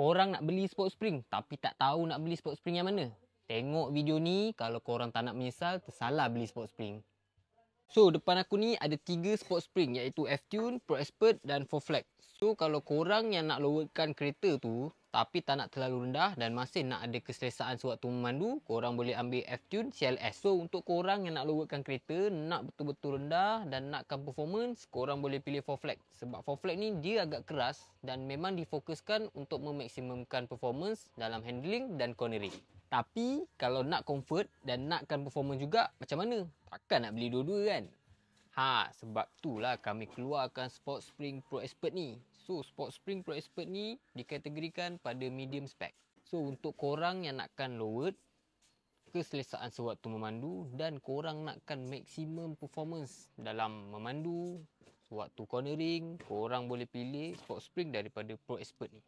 korang nak beli sport spring tapi tak tahu nak beli sport spring yang mana. Tengok video ni kalau korang tak nak menyesal tersalah beli sport spring. So depan aku ni ada 3 sport spring iaitu F-Tune, Pro Expert dan 4Flag. So kalau korang yang nak lowerkan kereta tu tapi tak nak terlalu rendah dan masih nak ada keselesaan sewaktu memandu, korang boleh ambil F-Tune CLS. So untuk korang yang nak lowerkan kereta, nak betul-betul rendah dan nakkan performance, korang boleh pilih 4Flag. Sebab 4Flag ni dia agak keras dan memang difokuskan untuk memaksimumkan performance dalam handling dan cornering. Tapi kalau nak comfort dan nakkan performance juga macam mana? Takkan nak beli dua-dua kan? Ha, sebab tu lah kami keluarkan Sport Spring Pro Expert ni. So, Sport Spring Pro Expert ni dikategorikan pada medium spec. So, untuk korang yang nakkan lowered, keselesaan sewaktu memandu dan korang nakkan maksimum performance dalam memandu sewaktu cornering, korang boleh pilih Sport Spring daripada Pro Expert ni.